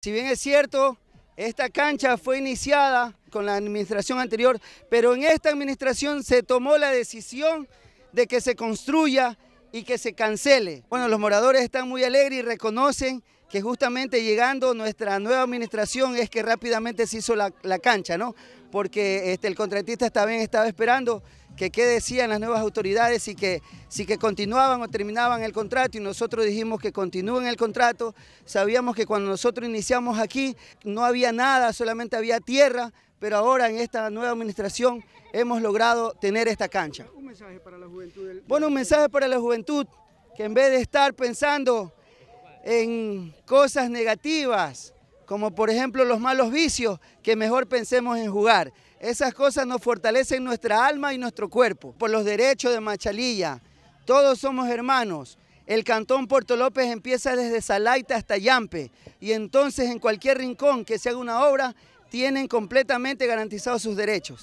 Si bien es cierto, esta cancha fue iniciada con la administración anterior, pero en esta administración se tomó la decisión de que se construya y que se cancele. Bueno, los moradores están muy alegres y reconocen que justamente llegando nuestra nueva administración es que rápidamente se hizo la, cancha, ¿no? Porque este, el contratista está bien, estaba esperando que qué decían las nuevas autoridades y que si que continuaban o terminaban el contrato y nosotros dijimos que continúen el contrato. Sabíamos que cuando nosotros iniciamos aquí no había nada, solamente había tierra, pero ahora en esta nueva administración hemos logrado tener esta cancha. Un mensaje para la juventud. Bueno, un mensaje para la juventud que en vez de estar pensando en cosas negativas, como por ejemplo los malos vicios, que mejor pensemos en jugar. Esas cosas nos fortalecen nuestra alma y nuestro cuerpo. Por los derechos de Machalilla, todos somos hermanos. El cantón Puerto López empieza desde Salaita hasta Yampe y entonces en cualquier rincón que se haga una obra tienen completamente garantizados sus derechos.